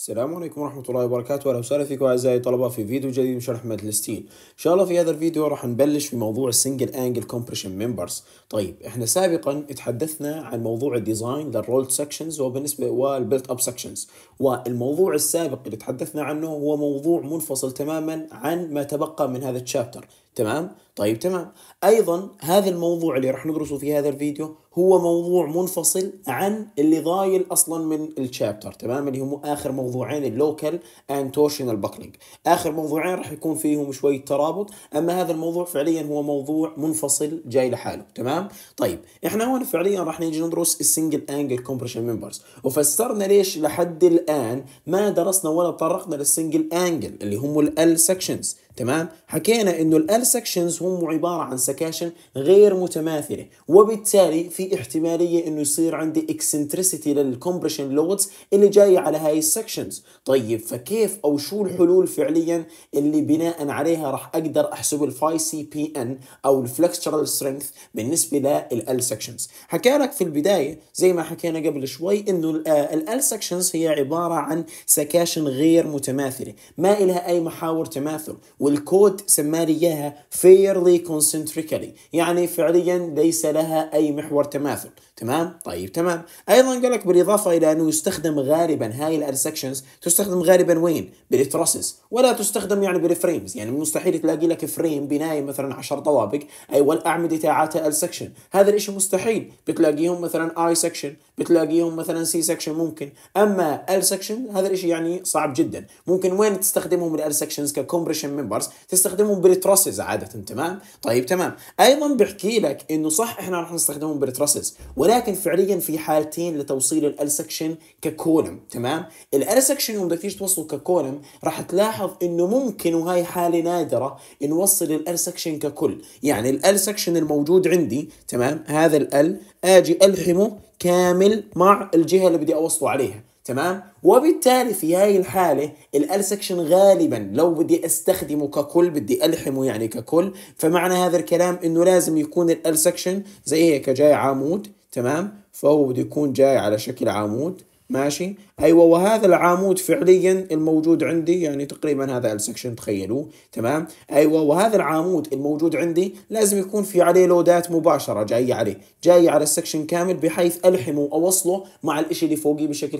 السلام عليكم ورحمة الله وبركاته أهلا وسهلا فيكم أعزائي الطلبة في فيديو جديد من شرح مادة الستيل إن شاء الله في هذا الفيديو راح نبلش في موضوع السنجل أنجل كومبريشن ممبرز طيب إحنا سابقا تحدثنا عن موضوع الديزاين للرولد سكشنز وبالنسبة والبيلت أب سكشنز والموضوع السابق اللي تحدثنا عنه هو موضوع منفصل تماما عن ما تبقى من هذا الشابتر تمام؟ طيب تمام أيضا هذا الموضوع اللي راح ندرسه في هذا الفيديو هو موضوع منفصل عن اللي ضايل أصلا من الشابتر تمام اللي هم آخر موضوعين اللوكال اند تورشنال باكلينج آخر موضوعين راح يكون فيهم شوية ترابط أما هذا الموضوع فعليا هو موضوع منفصل جاي لحاله تمام طيب إحنا هون فعليا راح نيجي ندرس السنجل أنجل كومبريشن ممبرز وفسرنا ليش لحد الآن ما درسنا ولا تطرقنا للسنجل أنجل اللي هم الال سكشنز تمام حكينا انه الال سكشنز هم عباره عن سكاشن غير متماثله وبالتالي في احتماليه انه يصير عندي اكسنتريسيتي للكومبريشن لودز اللي جايه على هاي السكشنز طيب فكيف او شو الحلول فعليا اللي بناء عليها راح اقدر احسب الفاي سي بي ان او الفلكشرال سترينث بالنسبه للال سكشنز حكى لك في البدايه زي ما حكينا قبل شوي انه الال سكشنز هي عباره عن سكاشن غير متماثله ما لها اي محاور تماثل والكود سمى لي اياها فيرلي كونسنتريكلي يعني فعليا ليس لها اي محور تماثل تمام طيب تمام ايضا قال لك بالاضافه الى انه يستخدم غالبا هاي سكشنز تستخدم غالبا وين بالتراسز ولا تستخدم يعني بالفريمز يعني مستحيل تلاقي لك فريم بنايه مثلا 10 طوابق اي والاعمده تاعتها ال سكشن هذا الشيء مستحيل بتلاقيهم مثلا اي سكشن بتلاقيهم مثلا سي سكشن ممكن اما ال سكشن هذا الشيء يعني صعب جدا ممكن وين تستخدمهم الال سكشنز ككومبريشن ممبرز تستخدمهم بالتراسز عاده تمام طيب تمام ايضا بحكي لك انه صح احنا راح نستخدمهم بالتراسز ولكن فعليا في حالتين لتوصيل ال سكشن ككولم تمام ال سكشن يوم بدك تيجي توصله ككولم راح تلاحظ انه ممكن وهي حاله نادره نوصل ال سكشن ككل يعني ال سكشن الموجود عندي تمام هذا ال اجي الحمه كامل مع الجهه اللي بدي اوصله عليها تمام وبالتالي في هاي الحالة ال سكشن غالبا لو بدي استخدمه ككل بدي ألحمه يعني ككل فمعنى هذا الكلام انه لازم يكون ال سكشن زي هيك جاي عمود تمام فهو بده يكون جاي على شكل عمود ماشي ايوه وهذا العمود فعليا الموجود عندي يعني تقريبا هذا السكشن تخيلوه تمام ايوه وهذا العمود الموجود عندي لازم يكون في عليه لودات مباشره جايه عليه جايه على السكشن كامل بحيث الحمه واوصله مع الشيء اللي فوقي بشكل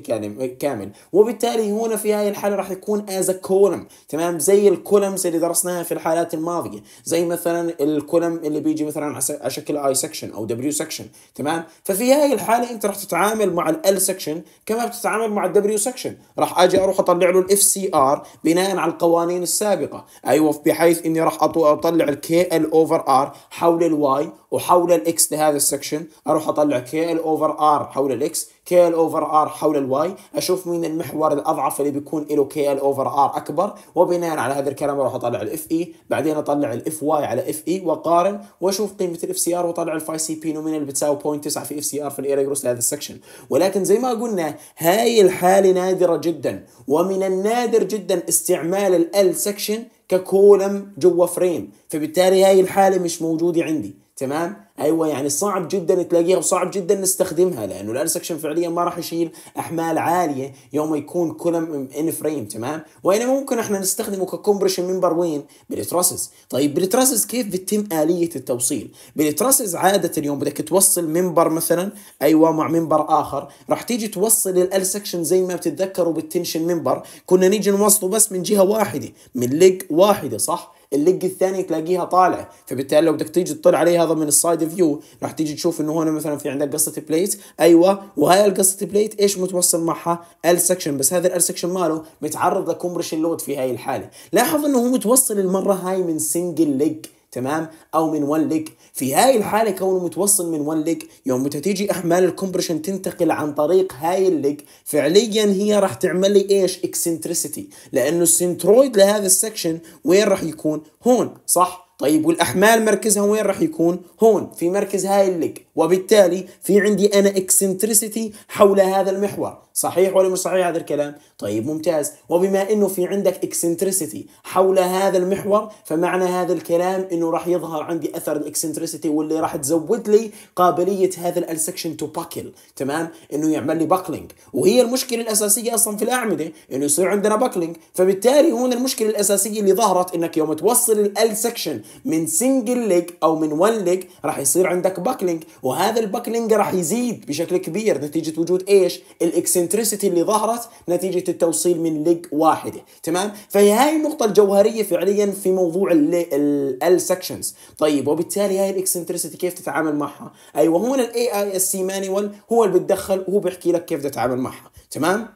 كامل وبالتالي هنا في هاي الحاله راح يكون از كولم تمام زي الكولمز اللي درسناها في الحالات الماضيه زي مثلا الكولم اللي بيجي مثلا على شكل اي سكشن او دبليو سكشن تمام ففي هاي الحاله انت راح تتعامل مع ال سكشن كما بتتعامل مع على الدبليو سكشن راح اجي اروح اطلع له الاف سي ار بناء على القوانين السابقه ايوه بحيث اني راح اطلع الكي ال اوفر ار حول الواي وحول الاكس لهذا السكشن اروح اطلع كي ال اوفر ار حول الاكس كي ال اوفر ار حول الواي اشوف مين المحور الاضعف اللي بيكون له كي ال اوفر ار اكبر وبناء على هذا الكلام اروح اطلع الاف اي e. بعدين اطلع الاف واي على اف اي e واقارن واشوف قيمه الاف سي ار واطلع الفاي سي بي نومينال بتساوي 0.9 في اف سي ار في الايرجروس لهذا السكشن ولكن زي ما قلنا هاي الحاله نادره جدا ومن النادر جدا استعمال ال سكشن ككولم جوا فريم فبالتالي هاي الحاله مش موجوده عندي تمام ايوه يعني صعب جدا تلاقيها وصعب جدا نستخدمها لانه الان سكشن فعليا ما راح يشيل احمال عاليه يوم يكون كولم ان فريم تمام وين ممكن احنا نستخدمه ككومبريشن منبر وين بالتراسز طيب بالتراسز كيف بتتم اليه التوصيل بالتراسز عاده يوم بدك توصل منبر مثلا ايوه مع منبر اخر راح تيجي توصل الال سكشن زي ما بتتذكروا بالتنشن منبر كنا نيجي نوصله بس من جهه واحده من ليج واحده صح اللج الثانيه تلاقيها طالعه فبالتالي لو بدك تيجي تطلع عليها هذا من السايد فيو راح تيجي تشوف انه هون مثلا في عندك قصه بليت ايوه وهاي القصه بليت ايش متوصل معها ال سكشن بس هذا ال سكشن ماله متعرض لكمبرشن لود في هاي الحاله لاحظ انه هو متوصل المره هاي من سنجل ليج تمام او من ون ليج في هاي الحاله كونه متوصل من ون ليج يوم تيجي احمال الكومبريشن تنتقل عن طريق هاي الليج فعليا هي راح تعمل لي ايش اكسنتريسيتي لانه السنترويد لهذا السكشن وين راح يكون هون صح طيب والاحمال مركزها وين راح يكون هون في مركز هاي الليج وبالتالي في عندي انا اكسنتريسيتي حول هذا المحور صحيح ولا مش صحيح هذا الكلام طيب ممتاز وبما انه في عندك اكسنتريسيتي حول هذا المحور فمعنى هذا الكلام انه راح يظهر عندي اثر الاكسنتريسيتي واللي راح تزود لي قابليه هذا السكشن تو باكل تمام انه يعمل لي باكلينج وهي المشكله الاساسيه اصلا في الاعمده انه يصير عندنا باكلينج فبالتالي هون المشكله الاساسيه اللي ظهرت انك يوم توصل سكشن من سنجل ليج او من ون ليج راح يصير عندك باكلينج وهذا الباكلينج راح يزيد بشكل كبير نتيجه وجود ايش الاكسنتريسيتي الاكسنتريسيتي اللي ظهرت نتيجه التوصيل من ليج واحده تمام فهي هاي النقطه الجوهريه فعليا في موضوع ال سكشنز طيب وبالتالي هاي الاكسنتريسيتي كيف تتعامل معها ايوه هون الاي اي اس سي مانيوال هو اللي بتدخل وهو بيحكي لك كيف تتعامل معها تمام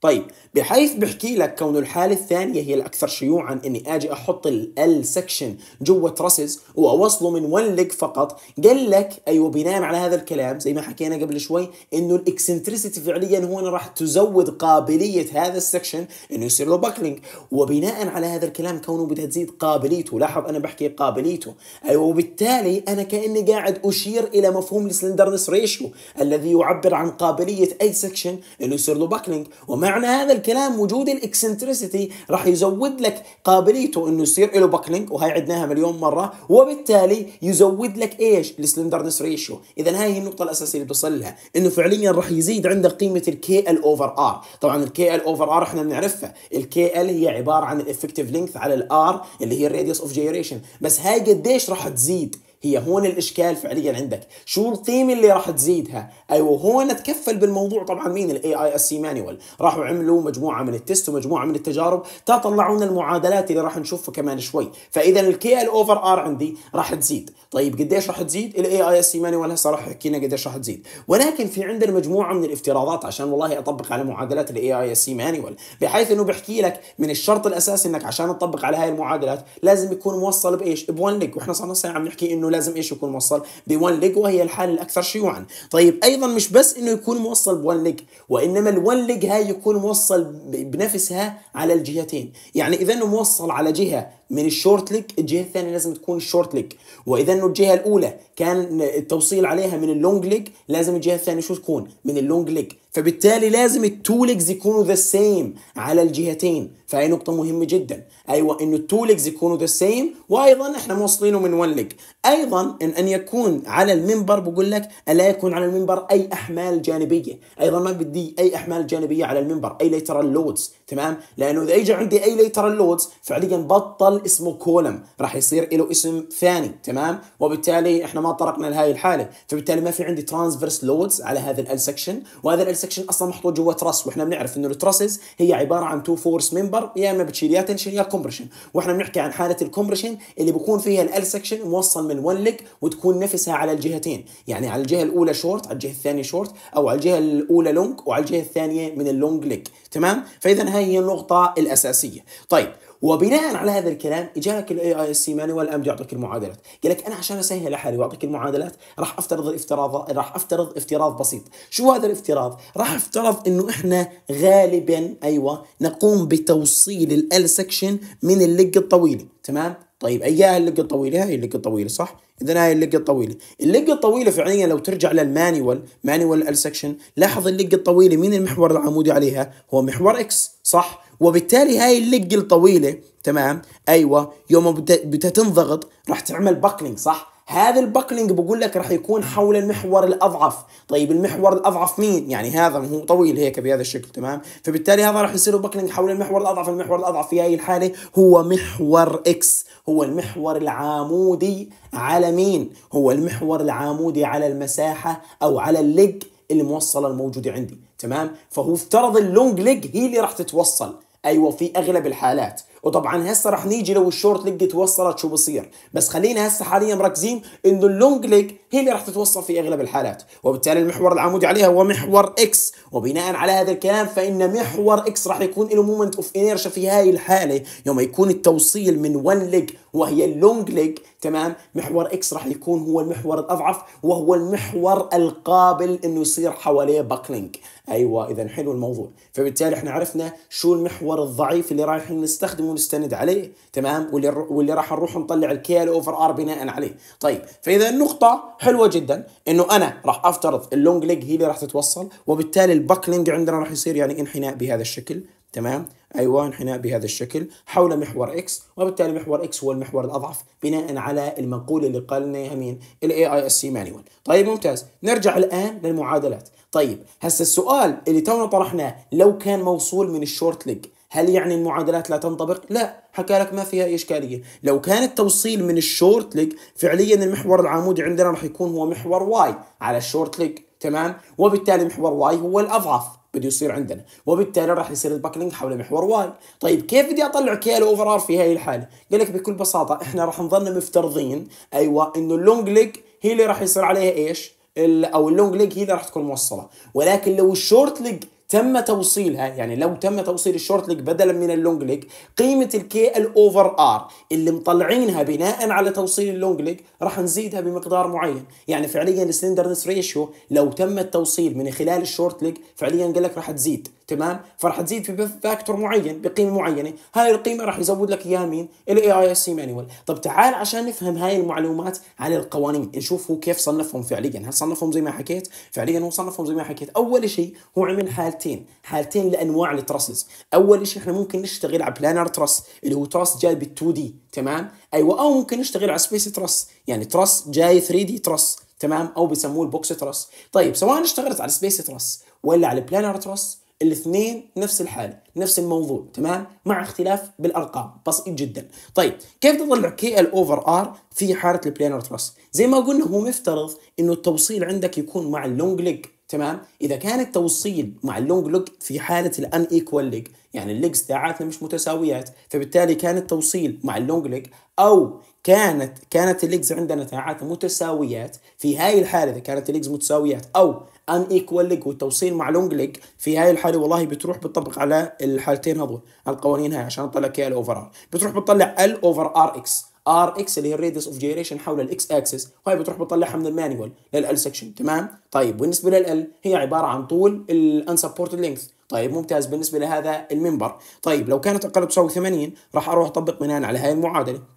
طيب بحيث بحكي لك كون الحالة الثانية هي الأكثر شيوعا إني أجي أحط ال section جوا ترسز وأوصله من ون ليج فقط قال لك أيوة بناء على هذا الكلام زي ما حكينا قبل شوي إنه الإكسنتريسيتي فعليا هو راح تزود قابلية هذا السكشن إنه يصير له باكلينج وبناء على هذا الكلام كونه بدها تزيد قابليته لاحظ أنا بحكي قابليته أيوة وبالتالي أنا كأني قاعد أشير إلى مفهوم السلندرنس ريشيو الذي يعبر عن قابلية أي سكشن إنه يصير له باكلينج وما معنى هذا الكلام وجود الاكسنتريسيتي راح يزود لك قابليته انه يصير له بكلينج وهي عدناها مليون مره وبالتالي يزود لك ايش السلندرنس ريشيو اذا هاي هي النقطه الاساسيه اللي بتوصل لها انه فعليا راح يزيد عندك قيمه الكي ال اوفر ار طبعا الكي ال اوفر ار احنا بنعرفها الكي ال هي عباره عن الافكتيف لينث على الار اللي هي الراديوس اوف جيريشن بس هاي قديش راح تزيد هي هون الاشكال فعليا عندك شو القيمه اللي راح تزيدها ايوه هون تكفل بالموضوع طبعا مين الاي اي اس سي مانيوال راحوا عملوا مجموعه من التست ومجموعه من التجارب تطلعوا لنا المعادلات اللي راح نشوفها كمان شوي فاذا الكي ال اوفر ار عندي راح تزيد طيب قديش راح تزيد الاي اي اس سي مانيوال هسه راح يحكي لنا قديش راح تزيد ولكن في عندنا مجموعه من الافتراضات عشان والله اطبق على معادلات الاي اي اس سي مانيوال بحيث انه بحكي لك من الشرط الاساسي انك عشان تطبق على هاي المعادلات لازم يكون موصل بايش ب1 ليج واحنا صرنا ساعه عم نحكي انه انه لازم ايش يكون موصل بوان ليج وهي الحاله الاكثر شيوعا طيب ايضا مش بس انه يكون موصل بوان ليج وانما الوان ليج هاي يكون موصل بنفسها على الجهتين يعني اذا انه موصل على جهه من الشورت ليج الجهه الثانيه لازم تكون الشورت ليج واذا انه الجهه الاولى كان التوصيل عليها من اللونج ليج لازم الجهه الثانيه شو تكون من اللونج ليج فبالتالي لازم التولجز يكونوا ذا سيم على الجهتين فهي نقطة مهمة جدا أيوة إنه التولجز يكونوا ذا سيم وأيضا إحنا موصلينه من ون ليج أيضا إن, أن يكون على المنبر بقول لك ألا يكون على المنبر أي أحمال جانبية أيضا ما بدي أي أحمال جانبية على المنبر أي ليترال لودز تمام لأنه إذا إجى عندي أي ليترال لودز فعليا بطل اسمه كولم راح يصير له اسم ثاني تمام وبالتالي إحنا ما طرقنا لهذه الحالة فبالتالي ما في عندي ترانسفيرس لودز على هذا الال سكشن وهذا ال سكشن اصلا محطوط جوا تراس واحنا بنعرف انه التراسز هي عباره عن تو فورس ممبر يا اما بتشيل يا تنشن يا كومبرشن واحنا بنحكي عن حاله الكومبرشن اللي بكون فيها ال سكشن موصل من ون ليج وتكون نفسها على الجهتين يعني على الجهه الاولى شورت على الجهه الثانيه شورت او على الجهه الاولى لونج وعلى الجهه الثانيه من اللونج ليج تمام فاذا هاي هي النقطه الاساسيه طيب وبناء على هذا الكلام اجاك الاي اي اس سي مانوال ام يعطيك المعادلات قال لك انا عشان اسهل حالي واعطيك المعادلات راح افترض الافتراض راح افترض افتراض بسيط شو هذا الافتراض راح افترض انه احنا غالبا ايوه نقوم بتوصيل ال سكشن من اللق الطويله تمام طيب اياها اللقه الطويله هاي اللقه الطويله صح اذا هاي اللقه الطويله اللقه الطويله فعليا لو ترجع للمانيوال مانيوال ال سكشن لاحظ اللقه الطويله مين المحور العمودي عليها هو محور اكس صح وبالتالي هاي اللج الطويله تمام ايوه يوم بتتنضغط راح تعمل باكلينج صح هذا البكلينج بقول لك راح يكون حول المحور الاضعف طيب المحور الاضعف مين يعني هذا هو طويل هيك بهذا الشكل تمام فبالتالي هذا راح يصير باكلينج حول المحور الاضعف المحور الاضعف في هاي الحاله هو محور اكس هو المحور العامودي على مين هو المحور العامودي على المساحه او على الليج الموصله الموجوده عندي تمام فهو افترض اللونج ليج هي اللي راح تتوصل ايوه في اغلب الحالات وطبعا هسه رح نيجي لو الشورت ليج توصلت شو بصير بس خلينا هسه حاليا مركزين انه اللونج ليج هي اللي رح تتوصل في اغلب الحالات وبالتالي المحور العمودي عليها هو محور اكس وبناء على هذا الكلام فان محور اكس رح يكون له مومنت اوف انيرشا في هاي الحاله يوم يكون التوصيل من ون ليج وهي اللونج ليج تمام محور اكس راح يكون هو المحور الاضعف وهو المحور القابل انه يصير حواليه باكلينج ايوه اذا حلو الموضوع فبالتالي احنا عرفنا شو المحور الضعيف اللي رايحين نستخدمه ونستند عليه تمام واللي واللي راح نروح نطلع الكيل اوفر ار بناء عليه طيب فاذا النقطه حلوه جدا انه انا راح افترض اللونج ليج هي اللي راح تتوصل وبالتالي الباكلينج عندنا راح يصير يعني انحناء بهذا الشكل تمام ايوه انحناء بهذا الشكل حول محور اكس وبالتالي محور اكس هو المحور الاضعف بناء على المنقول اللي قالنا مين الاي اي اس سي مانيوال طيب ممتاز نرجع الان للمعادلات طيب هسه السؤال اللي تونا طرحناه لو كان موصول من الشورت ليج هل يعني المعادلات لا تنطبق؟ لا حكى لك ما فيها أي إشكالية لو كان التوصيل من الشورت ليج فعليا المحور العمودي عندنا راح يكون هو محور واي على الشورت ليج تمام وبالتالي محور واي هو الاضعف بده يصير عندنا وبالتالي راح يصير الباكلينج حول محور واي طيب كيف بدي اطلع كيلو اوفر ار في هاي الحاله قال لك بكل بساطه احنا راح نظلنا مفترضين ايوه انه اللونج ليج هي اللي راح يصير عليها ايش او اللونج ليج هي اللي راح تكون موصله ولكن لو الشورت ليج تم توصيلها يعني لو تم توصيل الشورت ليج بدلا من اللونج ليج قيمه الكي الاوفر ار اللي مطلعينها بناء على توصيل اللونج ليج راح نزيدها بمقدار معين يعني فعليا السلندرنس ريشيو لو تم التوصيل من خلال الشورت ليج فعليا قال لك راح تزيد تمام فراح تزيد في فاكتور معين بقيمه معينه هاي القيمه راح يزود لك اياها مين الاي اي اس سي مانيوال طب تعال عشان نفهم هاي المعلومات عن القوانين نشوف هو كيف صنفهم فعليا هل صنفهم زي ما حكيت فعليا هو صنفهم زي ما حكيت اول شيء هو عمل حالتين حالتين لانواع التراسز اول شيء احنا ممكن نشتغل على بلانر ترس اللي هو ترس جاي بال2 دي تمام ايوه او ممكن نشتغل على سبيس ترس يعني ترس جاي 3 دي ترس تمام او بيسموه البوكس ترس طيب سواء اشتغلت على سبيس ترس ولا على بلانر تراس الاثنين نفس الحالة نفس الموضوع تمام مع اختلاف بالأرقام بسيط جدا طيب كيف تطلع كي ال اوفر ار في حالة البلانر ترس زي ما قلنا هو مفترض انه التوصيل عندك يكون مع اللونج ليج تمام اذا كان التوصيل مع اللونج لوج في حاله الان ايكوال ليج يعني الليجز تاعاتنا مش متساويات فبالتالي كان التوصيل مع اللونج ليج او كانت كانت الليجز عندنا تاعات متساويات في هاي الحاله اذا كانت الليجز متساويات او ان ايكوال ليج والتوصيل مع لونج ليج في هاي الحاله والله بتروح بتطبق على الحالتين هذول القوانين هاي عشان اطلع لك اياها الاوفر ار بتروح بتطلع ال اوفر ار اكس ار اكس اللي هي الريديوس اوف جيريشن حول الاكس اكسس وهي بتروح بتطلعها من المانيوال للال سكشن تمام طيب بالنسبه للال هي عباره عن طول الانسبورتد لينث طيب ممتاز بالنسبه لهذا المنبر طيب لو كانت اقل تساوي 80 راح اروح اطبق بناء على هاي المعادله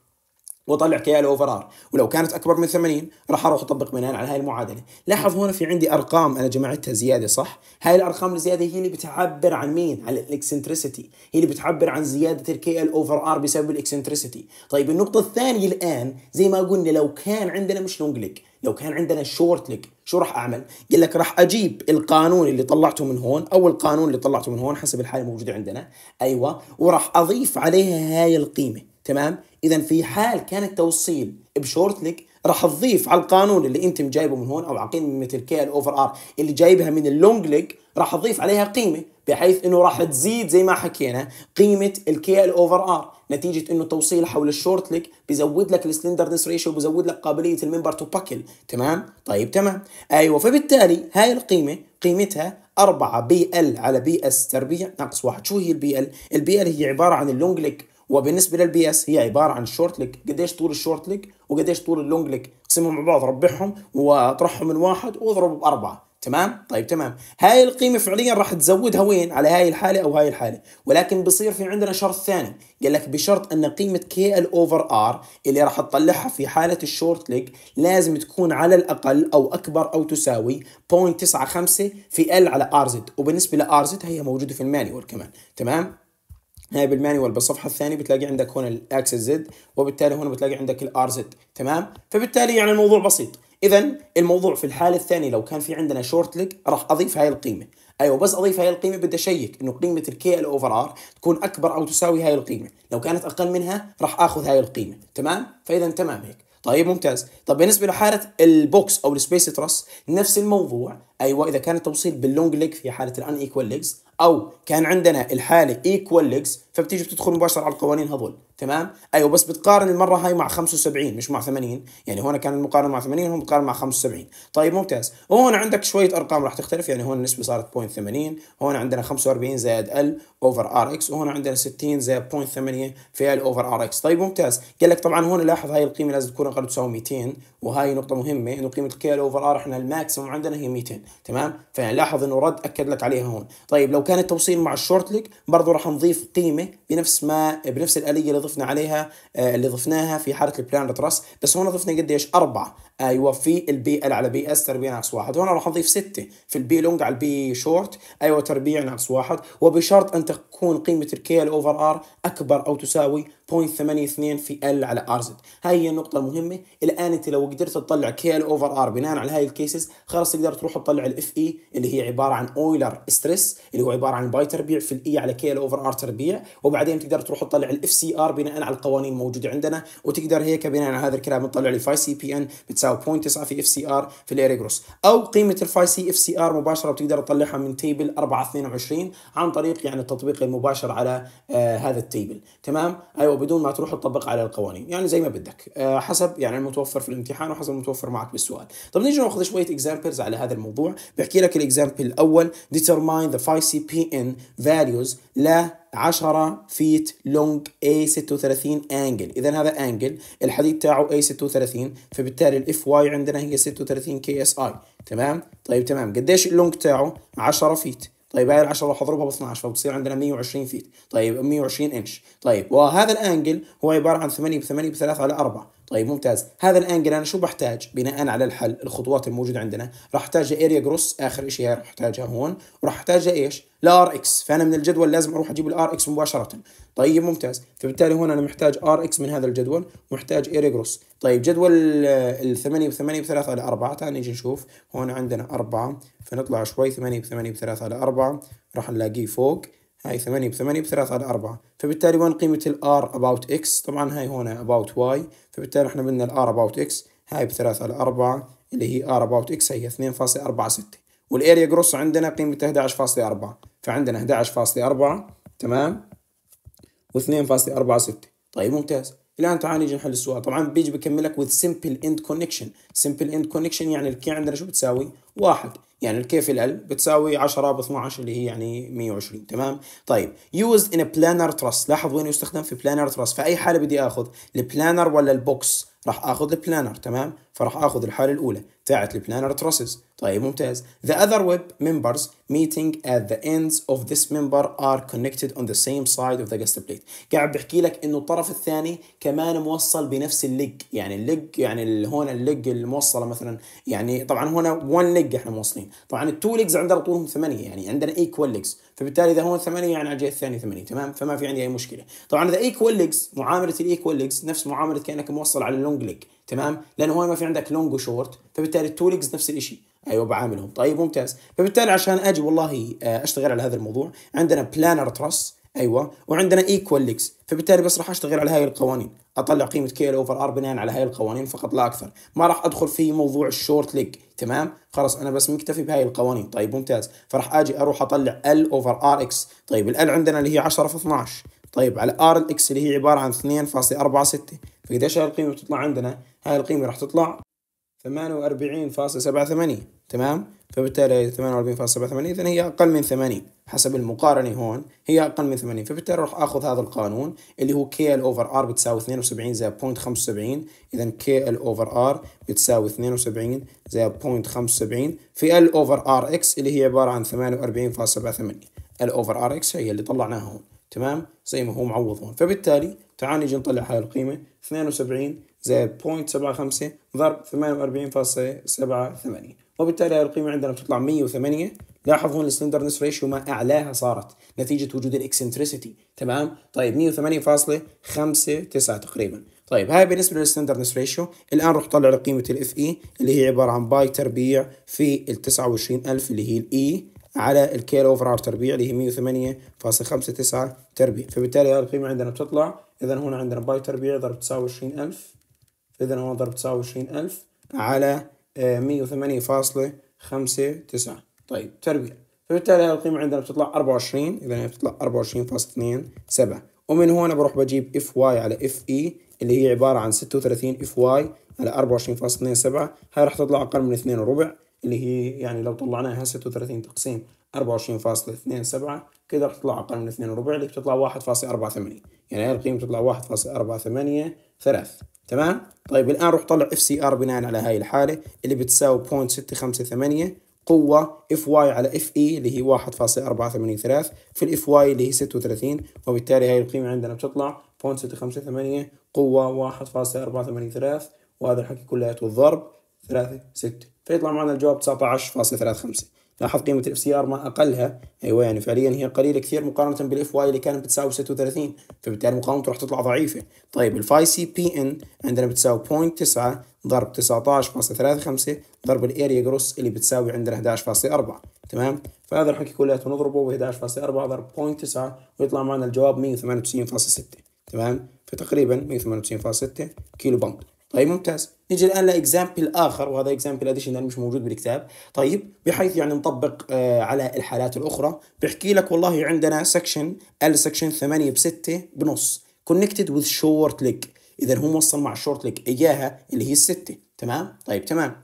واطلع كيا الاوفر ار ولو كانت اكبر من 80 راح اروح اطبق بناء على هاي المعادله لاحظ هنا في عندي ارقام انا جمعتها زياده صح هاي الارقام الزياده هي اللي بتعبر عن مين عن الاكسنتريسيتي هي اللي بتعبر عن زياده الكي ال اوفر ار بسبب الاكسنتريسيتي طيب النقطه الثانيه الان زي ما قلنا لو كان عندنا مش لونج ليج لو كان عندنا شورت ليج شو راح اعمل؟ قال لك راح اجيب القانون اللي طلعته من هون او القانون اللي طلعته من هون حسب الحاله الموجوده عندنا ايوه وراح اضيف عليها هاي القيمه تمام اذا في حال كان التوصيل بشورت لك راح تضيف على القانون اللي انت مجايبه من هون او على قيمه مثل كي الاوفر ار اللي جايبها من اللونج ليج راح تضيف عليها قيمه بحيث انه راح تزيد زي ما حكينا قيمه الكي الاوفر ار نتيجه انه التوصيل حول الشورت ليج بزود لك السلندرنس ريشيو بزود لك قابليه المنبر تو باكل تمام طيب تمام ايوه فبالتالي هاي القيمه قيمتها 4 بي ال على بي اس تربيع ناقص واحد شو هي البي ال البي ال هي عباره عن اللونج ليج وبالنسبه للبي اس هي عباره عن شورت ليج قديش طول الشورت ليج وقديش طول اللونج ليج قسمهم مع بعض ربحهم واطرحهم من واحد واضربه باربعه تمام طيب تمام هاي القيمة فعليا راح تزودها وين على هاي الحالة أو هاي الحالة ولكن بصير في عندنا شرط ثاني قال لك بشرط أن قيمة كي ال أوفر آر اللي راح تطلعها في حالة الشورت ليج لازم تكون على الأقل أو أكبر أو تساوي 0.95 في ال على ار زد وبالنسبة لار زد هي موجودة في المانيوال كمان تمام هاي بالمانيوال بالصفحه الثانيه بتلاقي عندك هون الاكسس زد وبالتالي هون بتلاقي عندك الار زد تمام فبالتالي يعني الموضوع بسيط اذا الموضوع في الحاله الثانيه لو كان في عندنا شورت ليج راح اضيف هاي القيمه ايوه بس اضيف هاي القيمه بدي اشيك انه قيمه الكي ال اوفر ار تكون اكبر او تساوي هاي القيمه لو كانت اقل منها راح اخذ هاي القيمه تمام فاذا تمام هيك طيب ممتاز طب بالنسبه لحاله البوكس او السبيس ترس نفس الموضوع ايوه اذا كان التوصيل باللونج ليج في حاله الان ايكوال ليجز او كان عندنا الحاله ايكوال ليجز فبتيجي بتدخل مباشره على القوانين هذول تمام ايوه بس بتقارن المره هاي مع 75 مش مع 80 يعني هون كان المقارنه مع 80 هون بتقارن مع 75 طيب ممتاز وهون عندك شويه ارقام راح تختلف يعني هون النسبه صارت 0.80 هون عندنا 45 زائد ال اوفر ار اكس وهون عندنا 60 زائد 0.8 في ال اوفر ار اكس طيب ممتاز قال لك طبعا هون لاحظ هاي القيمه لازم تكون اقل تساوي 200 وهاي نقطه مهمه انه قيمه الكي ال اوفر ار احنا الماكسيموم عندنا هي 200 تمام فلاحظ انه رد اكد لك عليها هون طيب لو كان التوصيل مع الشورت ليك برضه راح نضيف قيمه بنفس ما بنفس الاليه اللي ضفنا عليها آه، اللي ضفناها في حاله البلان تراس بس هون ضفنا قديش اربعه ايوه في البي ال على بي اس تربيع ناقص واحد هون راح نضيف 6 في البي لونج على البي شورت ايوه تربيع ناقص واحد وبشرط ان تكون قيمه ال اوفر ار اكبر او تساوي 0.82 في ال على ار زد هاي هي النقطه المهمه الان انت لو قدرت تطلع ال اوفر ار بناء على هاي الكيسز خلاص تقدر تروح تطلع الاف اي e، اللي هي عباره عن اويلر ستريس اللي هو عباره عن باي تربيع في الاي e على ال اوفر ار تربيع وبعدين تقدر تروح تطلع الاف سي ار بناء على القوانين الموجوده عندنا وتقدر هيك بناء على هذا الكلام تطلع لي فاي سي بي ان بتساوي او 0.9 في اف سي ار في الاريا جروس او قيمه الفاي سي اف سي ار مباشره بتقدر تطلعها من تيبل 4 22 عن طريق يعني التطبيق المباشر على آه هذا التيبل تمام ايوه بدون ما تروح تطبق على القوانين يعني زي ما بدك آه حسب يعني المتوفر في الامتحان وحسب المتوفر معك بالسؤال طب نيجي ناخذ شويه اكزامبلز على هذا الموضوع بحكي لك الاكزامبل الاول ديترماين ذا فاي سي بي ان فاليوز لا 10 فيت لونج اي 36 انجل اذا هذا انجل الحديد تاعه اي 36 فبالتالي الاف واي عندنا هي 36 كي اس اي تمام طيب تمام قديش اللونج تاعه 10 فيت طيب هاي ال 10 راح اضربها ب 12 فبتصير عندنا 120 فيت طيب 120 انش طيب وهذا الانجل هو عباره عن 8 ب 8 ب 3 على 4 طيب ممتاز هذا الانجل انا شو بحتاج بناء على الحل الخطوات الموجوده عندنا راح احتاج اريا جروس اخر شيء راح احتاجها هون وراح احتاجها ايش لار اكس فانا من الجدول لازم اروح اجيب الار اكس مباشره طيب ممتاز فبالتالي هون انا محتاج ار اكس من هذا الجدول ومحتاج اريا جروس طيب جدول ال 8 ب 8 ب 3 على 4 تعال نيجي نشوف هون عندنا 4 فنطلع شوي 8 ب 8 ب 3 على 4 راح نلاقيه فوق هاي 8 ب 8 ب 3 على 4 فبالتالي وين قيمة الار about x طبعا هاي هون about y فبالتالي احنا بدنا الار about x هاي ب 3 على 4 اللي هي r about x هي 2.46 والاريا جروس عندنا قيمتها 11.4 فعندنا 11.4 تمام و2.46 طيب ممتاز الان تعال نجي نحل السؤال طبعا بيجي بكملك with simple end connection simple end connection يعني الكي عندنا شو بتساوي واحد يعني الكي في ال بتساوي 10 ب 12 اللي هي يعني 120 تمام طيب used in a planar truss لاحظ وين يستخدم في بلانر truss في اي حاله بدي اخذ البلانر ولا البوكس راح اخذ البلانر تمام فراح اخذ الحاله الاولى تاعت البلانر تراسز طيب ممتاز The other web members meeting at the ends of this member are connected on the same side of the guest plate قاعد بحكي لك انه الطرف الثاني كمان موصل بنفس الليج يعني الليج يعني هون الليج الموصله مثلا يعني طبعا هون 1 ليج احنا موصلين طبعا التو ليجز عندنا طولهم ثمانيه يعني عندنا ايكوال ليجز فبالتالي اذا هون ثمانيه يعني على الجهه الثانيه ثمانيه تمام فما في عندي اي مشكله طبعا اذا ايكوال ليجز معامله الايكوال ليجز نفس معامله كانك موصل على اللونج ليج تمام لانه هون ما في عندك لونج وشورت فبالتالي التو ليجز نفس الشيء ايوه بعاملهم طيب ممتاز فبالتالي عشان اجي والله آه، اشتغل على هذا الموضوع عندنا بلانر ترس ايوه وعندنا ايكوال ليجز فبالتالي بس راح اشتغل على هاي القوانين اطلع قيمه كيل اوفر ار بناء على هاي القوانين فقط لا اكثر ما راح ادخل في موضوع الشورت ليج تمام خلاص انا بس مكتفي بهاي القوانين طيب ممتاز فراح اجي اروح اطلع ال اوفر ار اكس طيب ال عندنا اللي هي 10 في 12 طيب على ار الاكس اللي هي عباره عن 2.46 فإذا هاي القيمة بتطلع عندنا هاي القيمة راح تطلع 48.78 تمام فبالتالي 48.78 إذا هي أقل من 80 حسب المقارنة هون هي أقل من 80 فبالتالي راح آخذ هذا القانون اللي هو KL over R بتساوي 72 زائد 0.75 إذا KL over R بتساوي 72 زائد 0.75 في L over RX اللي هي عبارة عن 48.78 L over RX هي اللي طلعناها هون تمام زي ما هو معوض هون فبالتالي تعال نجي نطلع هاي القيمه 72 زائد 0.75 ضرب 48.78 وبالتالي هاي القيمه عندنا بتطلع 108 لاحظ هون السلندرنس ريشيو ما اعلاها صارت نتيجه وجود الاكسنتريسيتي تمام طيب 108.59 تقريبا طيب هاي بالنسبه للسلندرنس ريشيو الان روح طلع لقيمه الاف اي e اللي هي عباره عن باي تربيع في ال 29000 اللي هي الاي e. على الكيلو اوفر ار تربيع اللي هي 108.59 تربيع فبالتالي هذه القيمة عندنا بتطلع إذا هنا عندنا باي تربيع ضرب 29000 إذا هون ضرب 29000 على 108.59 آه، طيب تربيع فبالتالي هذه القيمة عندنا بتطلع 24 إذا هي بتطلع 24.27 ومن هون بروح بجيب اف واي على اف اي e اللي هي عبارة عن 36 اف واي على 24.27 هاي راح تطلع أقل من 2 وربع اللي هي يعني لو طلعناها 36 تقسيم 24.27 كده راح تطلع أقل من 2 وربع اللي بتطلع 1.48 يعني هاي القيمة بتطلع 1.483 تمام؟ طيب الآن روح طلع اف سي ار بناء على هاي الحالة اللي بتساوي 0.658 قوة اف واي على اف اي e اللي هي 1.483 في الاف واي اللي هي 36 وبالتالي هاي القيمة عندنا بتطلع 0.658 قوة 1.483 وهذا الحكي كلياته الضرب 3 6 فيطلع معنا الجواب 19.35 لاحظ قيمة الاف سي ار ما اقلها ايوه يعني فعليا هي قليلة كثير مقارنة بالاف واي اللي كانت بتساوي 36 فبالتالي مقاومته راح تطلع ضعيفة طيب الفاي سي بي ان عندنا بتساوي 0.9 ضرب 19.35 ضرب الاريا جروس اللي بتساوي عندنا 11.4 تمام فهذا الحكي كلياته نضربه ب 11.4 ضرب 0.9 ويطلع معنا الجواب 198.6 تمام فتقريبا 198.6 كيلو بمب طيب ممتاز نجي الان لاكزامبل اخر وهذا اكزامبل اديشنال يعني مش موجود بالكتاب طيب بحيث يعني نطبق آه على الحالات الاخرى بحكي لك والله عندنا سكشن ال سكشن 8 ب 6 بنص كونكتد وذ شورت ليج اذا هو موصل مع الشورت ليج اياها اللي هي السته تمام طيب تمام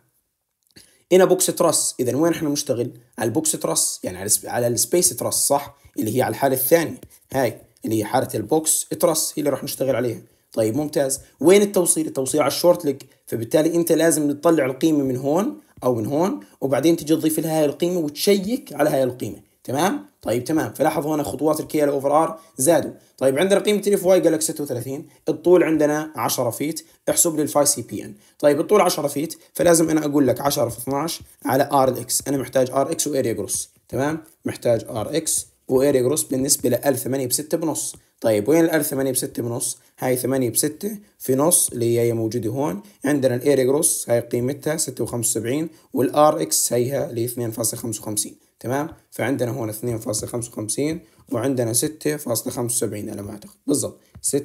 هنا بوكس تراس اذا وين احنا بنشتغل على البوكس تراس يعني على على السبيس تراس صح اللي هي على الحاله الثانيه هاي اللي هي حاله البوكس تراس هي اللي راح نشتغل عليها طيب ممتاز وين التوصيل التوصيل على الشورت ليج فبالتالي انت لازم تطلع القيمه من هون او من هون وبعدين تجي تضيف لها هاي القيمه وتشيك على هاي القيمه تمام طيب تمام فلاحظ هنا خطوات ال اوفر ار زادوا طيب عندنا قيمه الاف واي قال لك 36 الطول عندنا 10 فيت احسب لي الفاي سي بي ان طيب الطول 10 فيت فلازم انا اقول لك 10 في 12 على ار اكس انا محتاج ار اكس واريا جروس تمام محتاج ار اكس واريا جروس بالنسبه ل 1008 ب 6 بنص طيب وين الار 8 6 بنص هاي 8 6 في نص اللي هي موجودة هون عندنا الاير جروس هاي قيمتها 6.75 والار اكس هيها ل 2.55 تمام فعندنا هون 2.55 وعندنا 6.75 على ما أعتقد بالضبط 6.75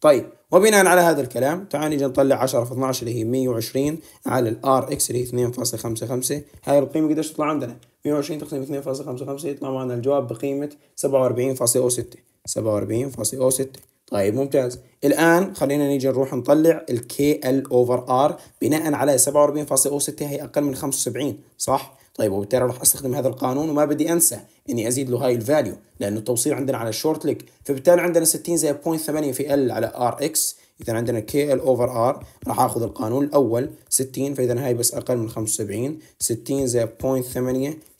طيب وبناء على هذا الكلام تعال نيجي نطلع 10 في 12 اللي هي 120 على الار اكس اللي هي 2.55 هاي القيمة قديش تطلع عندنا 120 تقسيم 2.55 يطلع معنا الجواب بقيمة 47.06 47.06 طيب ممتاز الآن خلينا نيجي نروح نطلع الكي ال اوفر ار بناء على 47.06 هي أقل من 75 صح طيب وبالتالي راح استخدم هذا القانون وما بدي انسى اني ازيد له هاي الفاليو لانه التوصيل عندنا على الشورت ليك فبالتالي عندنا 60 زائد 0.8 في ال على ار اكس اذا عندنا كي ال اوفر ار راح اخذ القانون الاول 60 فاذا هاي بس اقل من 75 60 زائد 0.8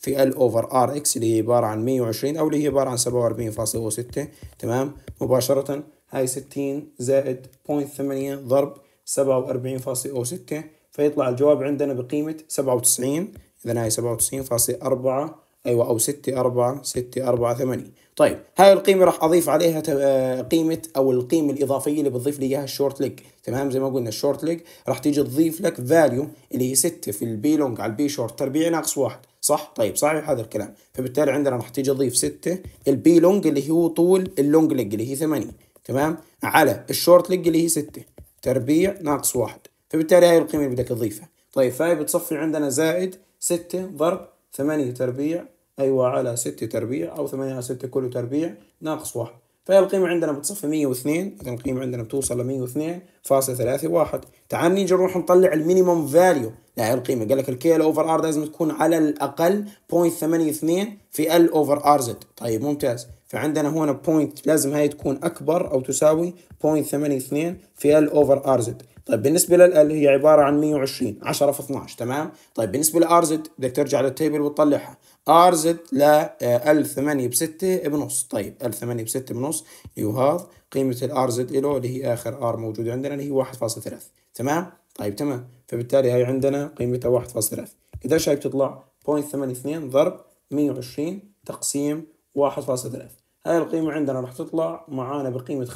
في ال اوفر ار اكس اللي هي عباره عن 120 او اللي هي عباره عن 47.6 تمام مباشره هاي 60 زائد 0.8 ضرب 47.6 فيطلع الجواب عندنا بقيمه 97 إذا هاي سبعة وتسعين فاصلة أربعة أيوة أو ستة أربعة ستة أربعة ثمانية طيب هاي القيمة راح أضيف عليها آه، قيمة أو القيمة الإضافية اللي بتضيف لي إياها الشورت ليج تمام زي ما قلنا الشورت ليج راح تيجي تضيف لك فاليو اللي هي ستة في البي لونج على البي شورت تربيع ناقص واحد صح طيب صحيح هذا الكلام فبالتالي عندنا راح تيجي تضيف ستة البي لونج اللي هو طول اللونج ليج اللي هي ثمانية تمام على الشورت ليج اللي هي ستة تربيع ناقص واحد فبالتالي هاي القيمة اللي بدك تضيفها طيب فهي بتصفي عندنا زائد 6 ضرب 8 تربيع أيوة على 6 تربيع أو 8 على 6 كله تربيع ناقص 1 فهي القيمة عندنا بتصفي 102 إذا القيمة عندنا بتوصل ثلاثة 102.31 تعال نيجي نروح نطلع المينيمم فاليو هي القيمه قال لك الكي ال اوفر ار لازم تكون على الاقل 0.82 في ال اوفر ار زد طيب ممتاز فعندنا هنا بوينت لازم هاي تكون اكبر او تساوي 0.82 في ال اوفر ار زد طيب بالنسبة للال هي عبارة عن 120 10 في 12 تمام طيب بالنسبة لار زد بدك ترجع للتيبل وتطلعها ار زد ل ال 8 ب 6 بنص طيب ال 8 ب 6 بنص هاف قيمة الار زد له اللي هي اخر ار موجودة عندنا اللي هي 1.3 تمام طيب تمام فبالتالي هاي عندنا قيمتها 1.3 قديش هاي بتطلع 0.82 ضرب 120 تقسيم 1.3 هاي القيمة عندنا راح تطلع معانا بقيمة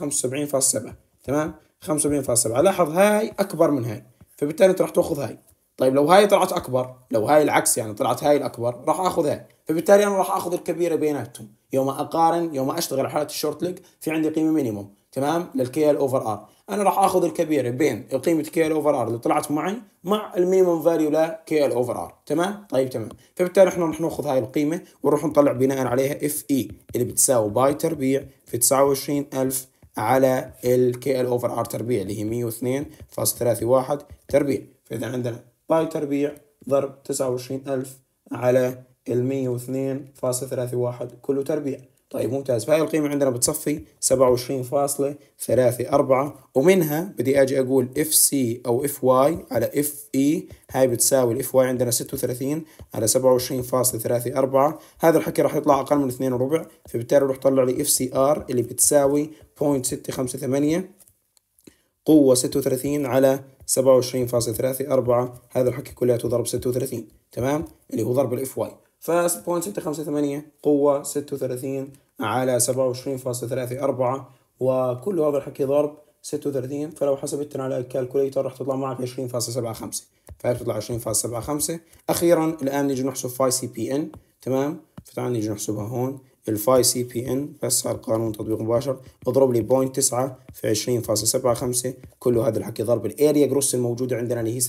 75.7 تمام 75.7 لاحظ هاي أكبر من هاي فبالتالي أنت راح تاخذ هاي طيب لو هاي طلعت أكبر لو هاي العكس يعني طلعت هاي الأكبر راح آخذ هاي فبالتالي أنا راح آخذ الكبيرة بيناتهم يوم أقارن يوم أشتغل على حالة الشورت ليج في عندي قيمة مينيموم تمام للكي ال اوفر ار انا راح اخذ الكبيره بين قيمه كي ال اوفر ار اللي طلعت معي مع المينيمم فاليو لكي ال اوفر ار تمام طيب تمام فبالتالي احنا راح ناخذ هاي القيمه ونروح نطلع بناء عليها اف اي e اللي بتساوي باي تربيع في 29000 على الكي ال اوفر ار تربيع اللي هي 102.31 تربيع فاذا عندنا باي تربيع ضرب 29000 على ال 102.31 كله تربيع طيب ممتاز فهي القيمة عندنا بتصفي 27.34 ومنها بدي أجي أقول اف سي أو اف واي على اف اي e، هاي بتساوي الاف واي عندنا 36 على 27.34 هذا الحكي راح يطلع أقل من 2 وربع فبالتالي روح طلع لي اف سي ار اللي بتساوي 0.658 قوة 36 على 27.34 هذا الحكي كلياته ضرب 36 تمام اللي هو ضرب الاف واي ف0.658 قوة 36 على 27.34 وكل هذا الحكي ضرب 36 فلو حسبتنا على الكالكوليتر راح تطلع معك 20.75 فهي 20.75 أخيرا الآن نيجي نحسب فاي سي بي إن تمام فتعال نيجي نحسبها هون الفاي سي بي ان بس على القانون تطبيق مباشر اضرب لي بوينت تسعة في 20.75 كله هذا الحكي ضرب الاريا جروس الموجودة عندنا اللي هي 6.75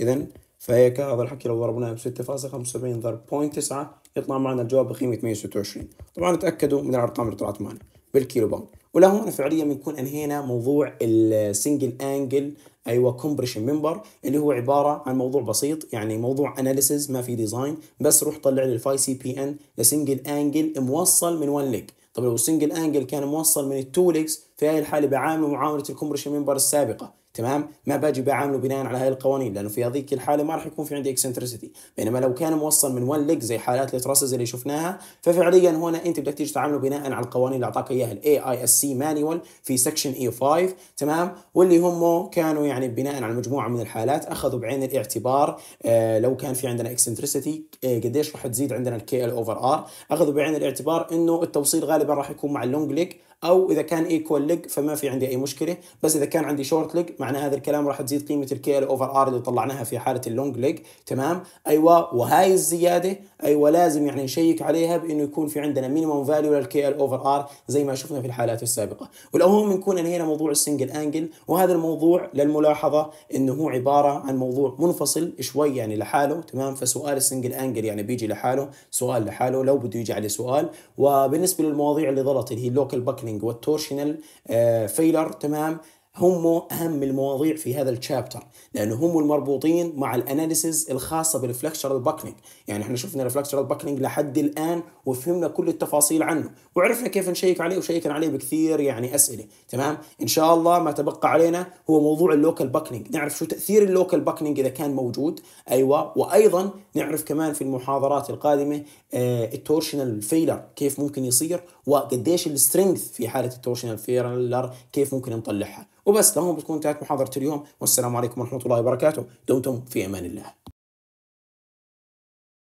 اذا فهي كهذا الحكي لو ضربناها ب 6.75 ضرب 0.9 يطلع معنا الجواب بقيمة 126 طبعا تأكدوا من الأرقام اللي طلعت معنا بالكيلو باوند ولهون فعليا بنكون انهينا موضوع السنجل انجل ايوه كومبريشن ممبر اللي هو عباره عن موضوع بسيط يعني موضوع اناليسز ما في ديزاين بس روح طلع لي الفاي سي بي ان لسنجل انجل موصل من 1 ليج طب لو السنجل انجل كان موصل من التو ليجز في هاي الحاله بعامله معامله الكومبريشن ممبر السابقه تمام ما باجي بعامله بناء على هاي القوانين لانه في هذيك الحاله ما راح يكون في عندي اكسنتريسيتي بينما لو كان موصل من وان ليج زي حالات التراسز اللي شفناها ففعليا هنا انت بدك تيجي تعامله بناء على القوانين اللي اعطاك اياها الاي اي اس سي مانيوال في سكشن اي 5 تمام واللي هم كانوا يعني بناء على مجموعه من الحالات اخذوا بعين الاعتبار آه لو كان في عندنا اكسنتريسيتي آه قديش راح تزيد عندنا الكي ال اوفر ار اخذوا بعين الاعتبار انه التوصيل غالبا راح يكون مع اللونج ليج او اذا كان ايكوال ليج فما في عندي اي مشكله بس اذا كان عندي شورت ليج مع معنى هذا الكلام راح تزيد قيمه الكي ال اوفر ار اللي طلعناها في حاله اللونج ليج تمام ايوه وهاي الزياده ايوه لازم يعني نشيك عليها بانه يكون في عندنا مينيموم فاليو للكي ال اوفر ار زي ما شفنا في الحالات السابقه والأهم نكون انهينا موضوع السنجل انجل وهذا الموضوع للملاحظه انه هو عباره عن موضوع منفصل شوي يعني لحاله تمام فسؤال السنجل انجل يعني بيجي لحاله سؤال لحاله لو بده يجي عليه سؤال وبالنسبه للمواضيع اللي ظلت اللي هي اللوكال باكلينج والتورشنال فيلر تمام هم اهم المواضيع في هذا الشابتر لانه هم المربوطين مع الاناليسز الخاصه بالفلكشرال باكنج يعني احنا شفنا الفلكشرال باكنج لحد الان وفهمنا كل التفاصيل عنه وعرفنا كيف نشيك عليه وشيكنا عليه بكثير يعني اسئله تمام ان شاء الله ما تبقى علينا هو موضوع اللوكال باكنج نعرف شو تاثير اللوكال باكنج اذا كان موجود ايوه وايضا نعرف كمان في المحاضرات القادمه آه، التورشنال فيلر كيف ممكن يصير وقديش السترينث في حاله التورشنال فيرلر كيف ممكن نطلعها وبس تمام بتكون انتهت محاضره اليوم والسلام عليكم ورحمه الله وبركاته دمتم في امان الله